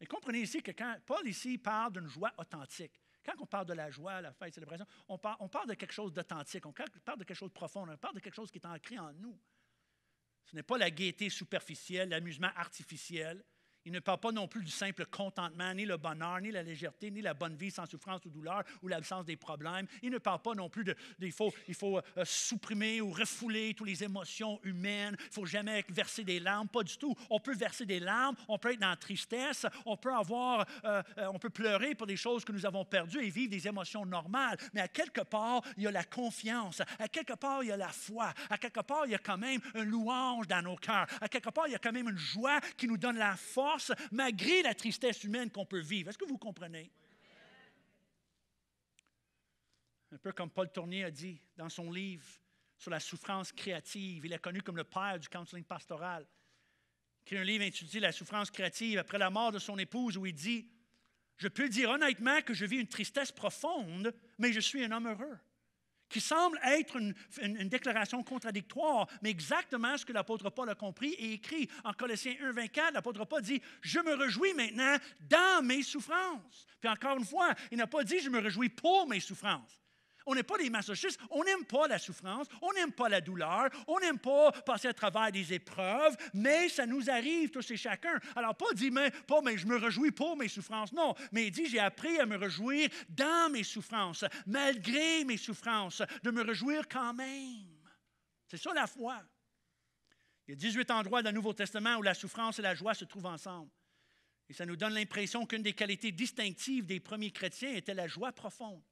S1: Et comprenez ici que quand Paul ici parle d'une joie authentique, quand on parle de la joie, la fête, célébration, on parle, on parle de quelque chose d'authentique, on parle de quelque chose de profond, on parle de quelque chose qui est ancré en nous. Ce n'est pas la gaieté superficielle, l'amusement artificiel, il ne parle pas non plus du simple contentement, ni le bonheur, ni la légèreté, ni la bonne vie sans souffrance ou douleur, ou l'absence des problèmes. Il ne parle pas non plus de, il faut, il euh, faut supprimer ou refouler toutes les émotions humaines. Il faut jamais verser des larmes, pas du tout. On peut verser des larmes, on peut être dans la tristesse, on peut avoir, euh, euh, on peut pleurer pour des choses que nous avons perdues et vivre des émotions normales. Mais à quelque part, il y a la confiance. À quelque part, il y a la foi. À quelque part, il y a quand même un louange dans nos cœurs. À quelque part, il y a quand même une joie qui nous donne la force malgré la tristesse humaine qu'on peut vivre. Est-ce que vous comprenez? Un peu comme Paul Tournier a dit dans son livre sur la souffrance créative, il est connu comme le père du counseling pastoral, qui a un livre intitulé La souffrance créative après la mort de son épouse, où il dit Je peux dire honnêtement que je vis une tristesse profonde, mais je suis un homme heureux qui semble être une, déclaration contradictoire, mais exactement ce que l'apôtre Paul a compris et écrit. En Colossiens 1, 24, l'apôtre Paul dit Je me réjouis maintenant dans mes souffrances. Puis encore une fois, il n'a pas dit Je me réjouis pour mes souffrances on n'est pas des masochistes, on n'aime pas la souffrance, on n'aime pas la douleur, on n'aime pas passer à travers des épreuves, mais ça nous arrive tous et chacun. Alors, pas dit, mais, pas, mais je me réjouis pour mes souffrances, non, mais il dit, j'ai appris à me réjouir dans mes souffrances, malgré mes souffrances, de me réjouir quand même. C'est ça la foi. Il y a 18 endroits dans le Nouveau Testament où la souffrance et la joie se trouvent ensemble. Et ça nous donne l'impression qu'une des qualités distinctives des premiers chrétiens était la joie profonde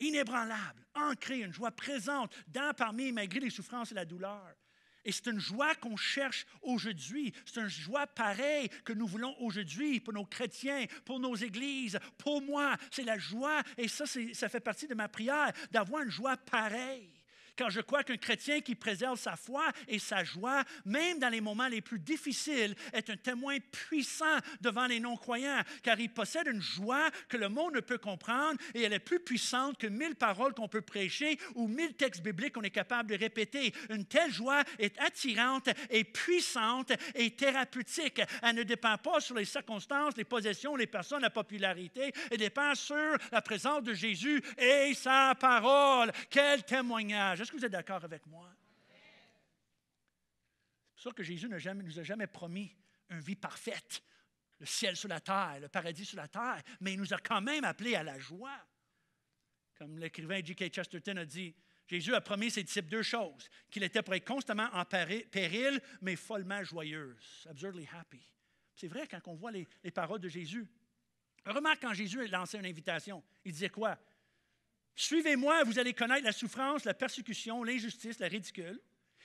S1: inébranlable, ancrée, une joie présente dans, parmi, malgré les souffrances et la douleur. Et c'est une joie qu'on cherche aujourd'hui. C'est une joie pareille que nous voulons aujourd'hui pour nos chrétiens, pour nos églises, pour moi. C'est la joie, et ça, ça fait partie de ma prière, d'avoir une joie pareille. « Car je crois qu'un chrétien qui préserve sa foi et sa joie, même dans les moments les plus difficiles, est un témoin puissant devant les non-croyants, car il possède une joie que le monde ne peut comprendre et elle est plus puissante que mille paroles qu'on peut prêcher ou mille textes bibliques qu'on est capable de répéter. Une telle joie est attirante et puissante et thérapeutique. Elle ne dépend pas sur les circonstances, les possessions, les personnes, la popularité. Elle dépend sur la présence de Jésus et sa parole. Quel témoignage! Est-ce que vous êtes d'accord avec moi? C'est sûr que Jésus ne nous a jamais promis une vie parfaite, le ciel sur la terre, le paradis sur la terre, mais il nous a quand même appelés à la joie. Comme l'écrivain J.K. Chesterton a dit, Jésus a promis ses disciples deux choses, qu'il était pour être constamment en péril, mais follement joyeuse, absurdly happy. C'est vrai quand on voit les, les paroles de Jésus. Remarque quand Jésus lancé une invitation, il disait quoi? Suivez-moi, vous allez connaître la souffrance, la persécution, l'injustice, la ridicule.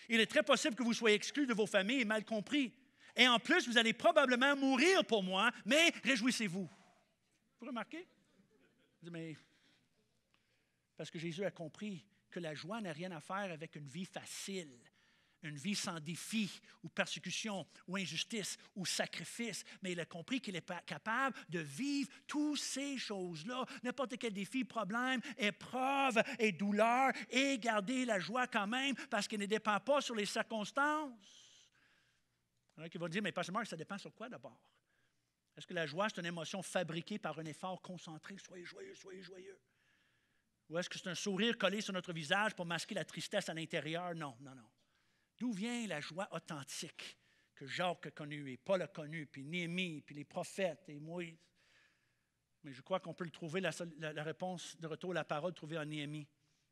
S1: Il est très possible que vous soyez exclus de vos familles et mal compris. Et en plus, vous allez probablement mourir pour moi, mais réjouissez-vous. Vous remarquez? Mais parce que Jésus a compris que la joie n'a rien à faire avec une vie facile, une vie sans défi ou persécution ou injustice ou sacrifice, mais il a compris qu'il est capable de vivre toutes ces choses-là, n'importe quel défi, problème, épreuve et douleur, et garder la joie quand même parce qu'il ne dépend pas sur les circonstances. a qui vont dire, mais pas seulement ça dépend sur quoi d'abord? Est-ce que la joie, c'est une émotion fabriquée par un effort concentré? Soyez joyeux, soyez joyeux. Ou est-ce que c'est un sourire collé sur notre visage pour masquer la tristesse à l'intérieur? Non, non, non. D'où vient la joie authentique que Jacques a connue et Paul a connue, puis Néhémie, puis les prophètes et Moïse? Mais je crois qu'on peut le trouver, la, réponse de retour à la parole trouvée en Néhémie.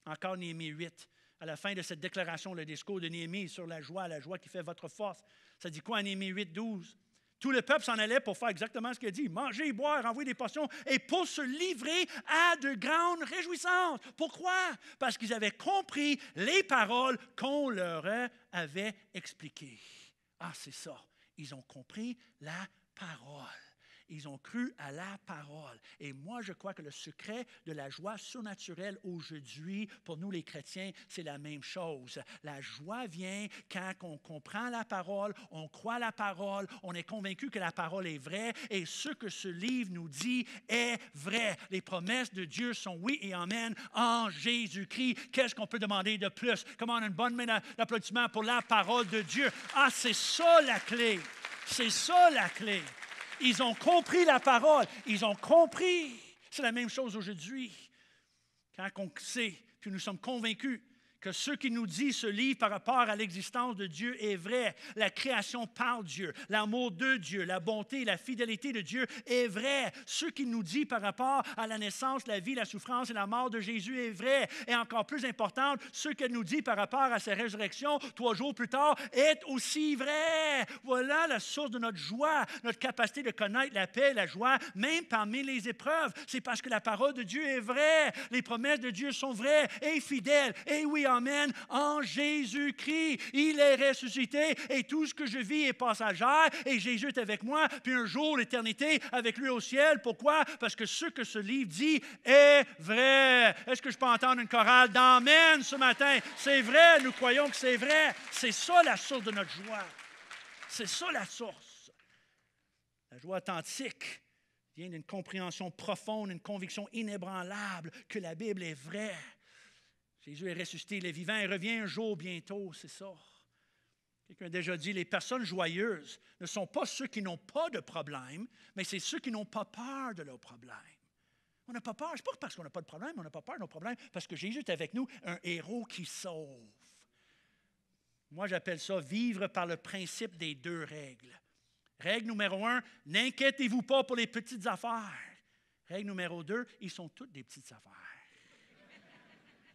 S1: Encore Néhémie 8. À la fin de cette déclaration, le discours de Néhémie sur la joie, la joie qui fait votre force. Ça dit quoi en Néhémie 8, 12? Tout le peuple s'en allait pour faire exactement ce qu'il dit manger, boire, envoyer des portions et pour se livrer à de grandes réjouissances. Pourquoi Parce qu'ils avaient compris les paroles qu'on leur avait expliquées. Ah, c'est ça. Ils ont compris la parole. Ils ont cru à la parole. Et moi, je crois que le secret de la joie surnaturelle aujourd'hui, pour nous les chrétiens, c'est la même chose. La joie vient quand on comprend la parole, on croit la parole, on est convaincu que la parole est vraie et ce que ce livre nous dit est vrai. Les promesses de Dieu sont oui et amen en Jésus-Christ. Qu'est-ce qu'on peut demander de plus? Comment une bonne main d'applaudissement pour la parole de Dieu. Ah, c'est ça la clé. C'est ça la clé. Ils ont compris la parole. Ils ont compris. C'est la même chose aujourd'hui. Quand on sait que nous sommes convaincus que ce qui nous dit ce livre par rapport à l'existence de Dieu est vrai. La création par Dieu, l'amour de Dieu, la bonté, la fidélité de Dieu est vrai. Ce qui nous dit par rapport à la naissance, la vie, la souffrance et la mort de Jésus est vrai. Et encore plus important, ce qu'elle nous dit par rapport à sa résurrection trois jours plus tard est aussi vrai. Voilà la source de notre joie, notre capacité de connaître la paix, la joie, même parmi les épreuves. C'est parce que la parole de Dieu est vraie, les promesses de Dieu sont vraies et fidèles. Et oui, Amen, en Jésus-Christ. Il est ressuscité et tout ce que je vis est passagère et Jésus est avec moi, puis un jour l'éternité avec lui au ciel. Pourquoi? Parce que ce que ce livre dit est vrai. Est-ce que je peux entendre une chorale d'Amen ce matin? C'est vrai, nous croyons que c'est vrai. C'est ça la source de notre joie. C'est ça la source. La joie authentique vient d'une compréhension profonde, une conviction inébranlable que la Bible est vraie Jésus est ressuscité, il est vivant, il revient un jour bientôt, c'est ça. Quelqu'un a déjà dit, les personnes joyeuses ne sont pas ceux qui n'ont pas de problème, mais c'est ceux qui n'ont pas peur de leurs problèmes. On n'a pas peur, c'est pas parce qu'on n'a pas de problème, on n'a pas peur de nos problèmes, parce que Jésus est avec nous, un héros qui sauve. Moi, j'appelle ça vivre par le principe des deux règles. Règle numéro un, n'inquiétez-vous pas pour les petites affaires. Règle numéro deux, ils sont toutes des petites affaires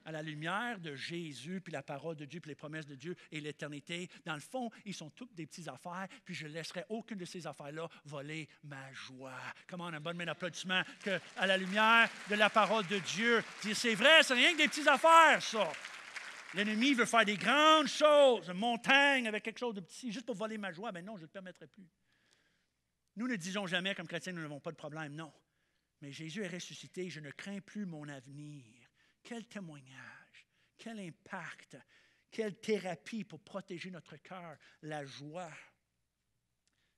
S1: à la lumière de Jésus, puis la parole de Dieu, puis les promesses de Dieu et l'éternité, dans le fond, ils sont toutes des petites affaires, puis je ne laisserai aucune de ces affaires-là voler ma joie. Comment on a un bon applaudissement que, à la lumière de la parole de Dieu. C'est vrai, c'est rien que des petites affaires, ça. L'ennemi veut faire des grandes choses, une montagne avec quelque chose de petit, juste pour voler ma joie. Mais ben non, je ne le permettrai plus. Nous ne disons jamais, comme chrétiens, nous n'avons pas de problème. Non. Mais Jésus est ressuscité, je ne crains plus mon avenir. Quel témoignage, quel impact, quelle thérapie pour protéger notre cœur, la joie.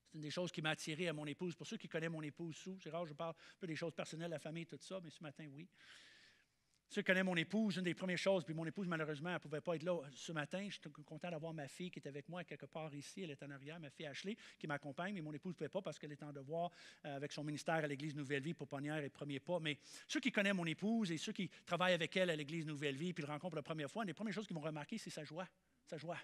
S1: C'est une des choses qui m'a attiré à mon épouse. Pour ceux qui connaissent mon épouse, c'est rare, je parle un peu des choses personnelles, la famille, tout ça, mais ce matin, oui. Ceux qui connaissent mon épouse, une des premières choses, puis mon épouse, malheureusement, elle ne pouvait pas être là ce matin. Je suis content d'avoir ma fille qui est avec moi quelque part ici. Elle est en arrière, ma fille Ashley, qui m'accompagne, mais mon épouse ne pouvait pas parce qu'elle est en devoir euh, avec son ministère à l'Église Nouvelle-Vie pour et Premier Pas. Mais ceux qui connaissent mon épouse et ceux qui travaillent avec elle à l'Église Nouvelle-Vie puis le rencontrent la première fois, une des premières choses qu'ils vont remarquer, c'est sa joie. Sa joie.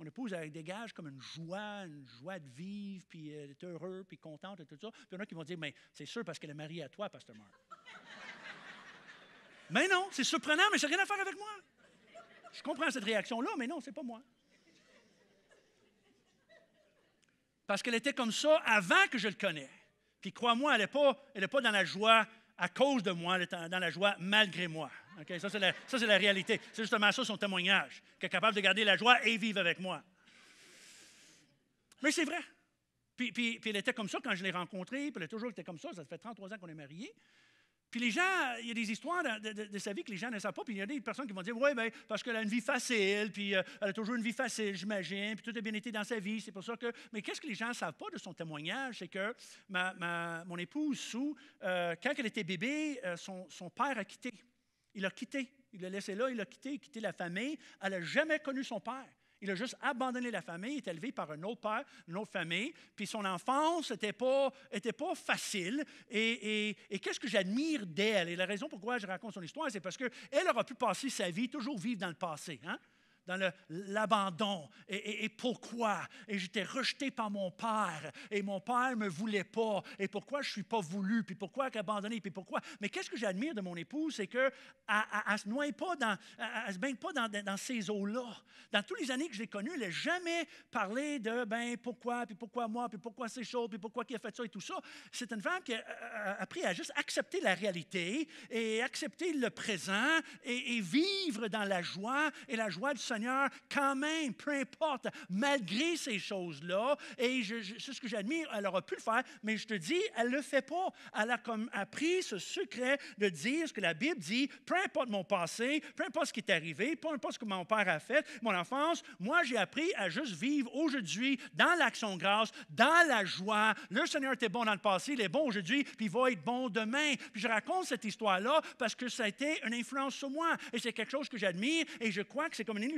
S1: Mon épouse, elle dégage comme une joie, une joie de vivre, puis elle est heureuse, puis contente et tout ça. Puis il y en a qui vont dire Mais c'est sûr parce qu'elle est mariée à toi, Pasteur Mark. Mais non, c'est surprenant, mais ça n'a rien à faire avec moi. Je comprends cette réaction-là, mais non, c'est pas moi. Parce qu'elle était comme ça avant que je le connaisse. Puis crois-moi, elle n'est pas, dans la joie à cause de moi, elle est dans la joie malgré moi. Ça, c'est la, réalité. C'est justement ça son témoignage, qu'elle est capable de garder la joie et vivre avec moi. Mais c'est vrai. Puis, puis, elle était comme ça quand je l'ai rencontrée, puis elle a toujours été comme ça. Ça fait 33 ans qu'on est mariés. Puis les gens, il y a des histoires de, sa vie que les gens ne savent pas. Puis il y a des personnes qui vont dire Oui, bien, parce qu'elle a une vie facile, puis euh, elle a toujours une vie facile, j'imagine, puis tout a bien été dans sa vie. C'est pour ça que. Mais qu'est-ce que les gens ne savent pas de son témoignage C'est que ma, mon épouse, Sue, euh, quand elle était bébé, euh, son, père a quitté. Il l'a quitté. Il l'a laissé là, il l'a quitté, il a quitté la famille. Elle n'a jamais connu son père. Il a juste abandonné la famille, il est élevé par un autre père, une autre famille, puis son enfance n'était pas, était pas facile. Et, et qu'est-ce que j'admire d'elle? Et la raison pourquoi je raconte son histoire, c'est parce qu'elle aura pu passer sa vie, toujours vivre dans le passé. Hein? dans l'abandon. Et, pourquoi? Et j'étais rejeté par mon père. Et mon père ne me voulait pas. Et pourquoi je ne suis pas voulu? Puis pourquoi abandonné? Puis pourquoi? Mais qu'est-ce que j'admire de mon épouse? C'est qu'elle ne se pas dans, elle, baigne pas dans, ces eaux-là. Dans toutes les années que je l'ai connue, elle n'a jamais parlé de, ben, pourquoi, puis pourquoi moi, puis pourquoi ces choses, puis pourquoi qui a fait ça et tout ça. C'est une femme qui a appris à juste accepter la réalité et accepter le présent et, et vivre dans la joie et la joie du Seigneur quand même, peu importe, malgré ces choses-là. Et c'est ce que j'admire, elle aurait pu le faire, mais je te dis, elle ne le fait pas. Elle a comme appris ce secret de dire ce que la Bible dit, peu importe mon passé, peu importe ce qui est arrivé, peu importe ce que mon père a fait, mon enfance, moi j'ai appris à juste vivre aujourd'hui dans l'action grâce, dans la joie. Le Seigneur était bon dans le passé, il est bon aujourd'hui, puis il va être bon demain. Puis je raconte cette histoire-là parce que ça a été une influence sur moi. Et c'est quelque chose que j'admire et je crois que c'est comme une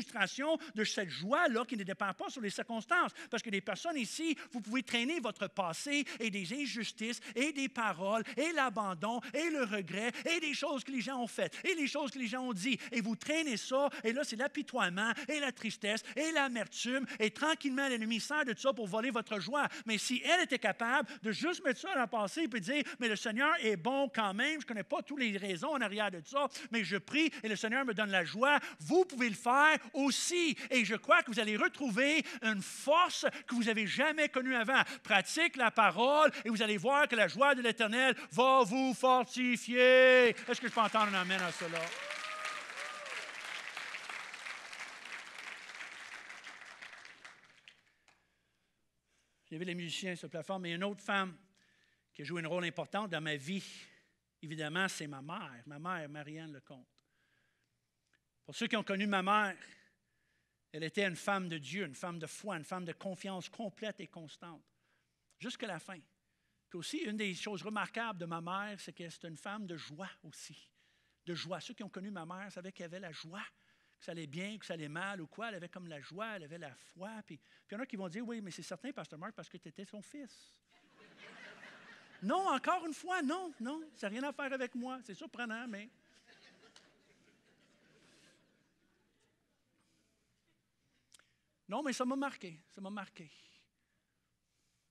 S1: de cette joie-là qui ne dépend pas sur les circonstances. Parce que les personnes ici, vous pouvez traîner votre passé et des injustices et des paroles et l'abandon et le regret et des choses que les gens ont faites et les choses que les gens ont dit. Et vous traînez ça et là, c'est l'apitoiement et la tristesse et l'amertume et tranquillement, l'ennemi sert de ça pour voler votre joie. Mais si elle était capable de juste mettre ça dans la passé et puis dire, mais le Seigneur est bon quand même, je ne connais pas toutes les raisons en arrière de ça, mais je prie et le Seigneur me donne la joie, vous pouvez le faire aussi. Et je crois que vous allez retrouver une force que vous n'avez jamais connue avant. Pratique la parole et vous allez voir que la joie de l'Éternel va vous fortifier. Est-ce que je peux entendre un amen à cela? Il y avait les musiciens sur la plateforme, mais une autre femme qui a joué un rôle important dans ma vie. Évidemment, c'est ma mère, ma mère, Marianne Lecomte. Pour ceux qui ont connu ma mère, elle était une femme de Dieu, une femme de foi, une femme de confiance complète et constante, jusqu'à la fin. Puis aussi, une des choses remarquables de ma mère, c'est qu'elle est une femme de joie aussi. De joie. Ceux qui ont connu ma mère savaient qu'elle avait la joie, que ça allait bien, que ça allait mal ou quoi. Elle avait comme la joie, elle avait la foi. Puis, puis il y en a qui vont dire Oui, mais c'est certain, Pasteur Mark, parce que tu étais son fils. non, encore une fois, non, non, ça n'a rien à faire avec moi. C'est surprenant, mais. Non, mais ça m'a marqué, ça m'a marqué.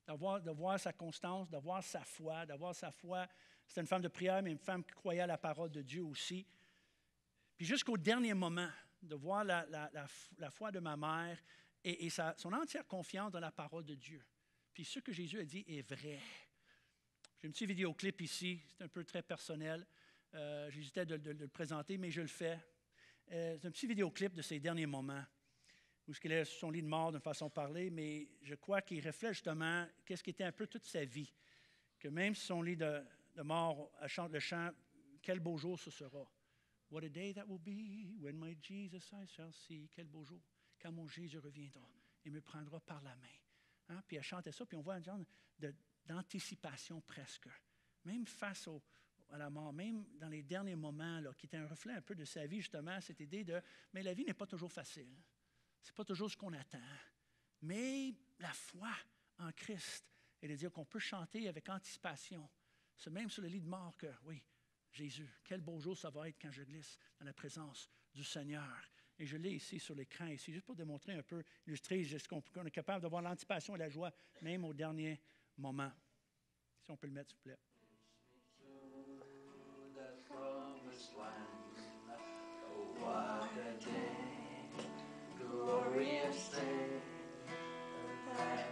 S1: D'avoir, de voir sa constance, d'avoir sa foi, d'avoir sa foi. C'était une femme de prière, mais une femme qui croyait à la parole de Dieu aussi. Puis jusqu'au dernier moment, de voir la, foi de ma mère et, et son entière confiance dans la parole de Dieu. Puis ce que Jésus a dit est vrai. J'ai un petit vidéoclip ici, c'est un peu très personnel. Euh, j'hésitais de, le présenter, mais je le fais. Euh, c'est un petit vidéoclip de ces derniers moments où qu'il est son lit de mort d'une façon parlée, mais je crois qu'il reflète justement qu'est-ce qui était un peu toute sa vie. Que même si son lit de, mort, elle chante le chant Quel beau jour ce sera. What a day that will be when my Jesus I shall see. Quel beau jour quand mon Jésus reviendra et me prendra par la main. Hein? Puis elle chantait ça, puis on voit un genre d'anticipation presque. Même face à la mort, même dans les derniers moments, là, qui était un reflet un peu de sa vie, justement, cette idée de Mais la vie n'est pas toujours facile. Ce n'est pas toujours ce qu'on attend. Mais la foi en Christ et de dire qu'on peut chanter avec anticipation, c'est même sur le lit de mort que, oui, Jésus, quel beau jour ça va être quand je glisse dans la présence du Seigneur. Et je l'ai ici sur l'écran, ici, juste pour démontrer un peu, illustrer ce qu'on est capable d'avoir l'anticipation et la joie, même au dernier moment. Si on peut le mettre, s'il vous plaît. glorious day, the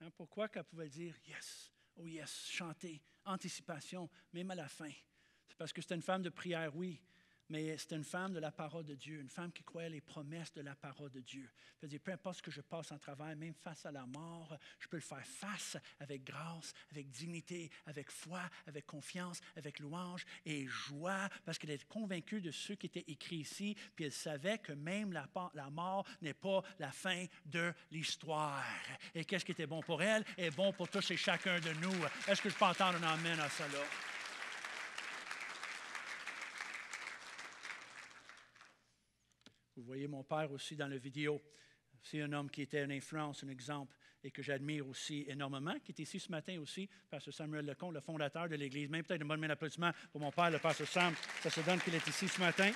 S1: Hein, pourquoi qu'elle pouvait dire yes, oh yes, chanter, anticipation, même à la fin? C'est parce que c'était une femme de prière, oui, mais c'est une femme de la parole de Dieu, une femme qui croyait les promesses de la parole de Dieu. Elle peu importe ce que je passe en travail, même face à la mort, je peux le faire face avec grâce, avec dignité, avec foi, avec confiance, avec louange et joie, parce qu'elle est convaincue de ce qui était écrit ici, puis elle savait que même la, la mort n'est pas la fin de l'histoire. Et qu'est-ce qui était bon pour elle est bon pour tous et chacun de nous. Est-ce que je peux entendre un amen à cela? aussi dans la vidéo. C'est un homme qui était une influence, un exemple, et que j'admire aussi énormément, qui est ici ce matin aussi, Pasteur Samuel Lecon, le fondateur de l'Église. Même peut-être un bon applaudissement pour mon père, le Pasteur Sam. Ça se donne qu'il est ici ce matin.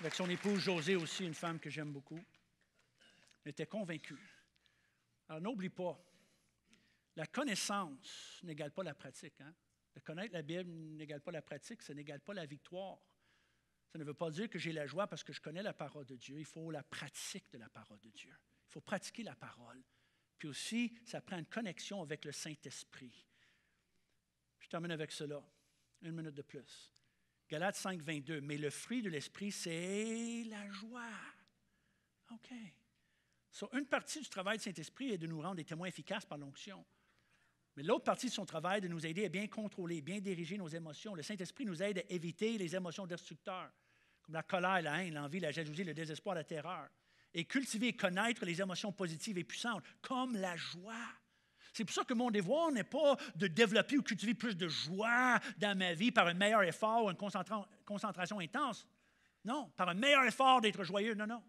S1: Avec son épouse Josée aussi, une femme que j'aime beaucoup. Il était convaincu. Alors n'oublie pas, la connaissance n'égale pas la pratique. Hein? connaître la Bible n'égale pas la pratique, ça n'égale pas la victoire. Ça ne veut pas dire que j'ai la joie parce que je connais la parole de Dieu. Il faut la pratique de la parole de Dieu. Il faut pratiquer la parole. Puis aussi, ça prend une connexion avec le Saint-Esprit. Je termine avec cela. Une minute de plus. Galates 5, 22. Mais le fruit de l'Esprit, c'est la joie. OK. une partie du travail du Saint-Esprit est de nous rendre des témoins efficaces par l'onction. Mais l'autre partie de son travail est de nous aider à bien contrôler, bien diriger nos émotions. Le Saint-Esprit nous aide à éviter les émotions destructeurs comme la colère, la haine, l'envie, la jalousie, le désespoir, la terreur. Et cultiver et connaître les émotions positives et puissantes, comme la joie. C'est pour ça que mon devoir n'est pas de développer ou cultiver plus de joie dans ma vie par un meilleur effort ou une concentration intense. Non, par un meilleur effort d'être joyeux. Non, non.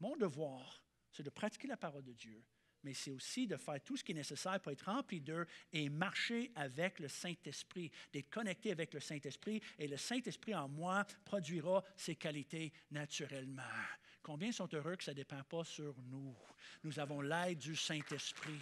S1: Mon devoir, c'est de pratiquer la parole de Dieu mais c'est aussi de faire tout ce qui est nécessaire pour être rempli d'eux et marcher avec le Saint-Esprit, d'être connecté avec le Saint-Esprit, et le Saint-Esprit en moi produira ses qualités naturellement. Combien sont heureux que ça ne dépend pas sur nous? Nous avons l'aide du Saint-Esprit.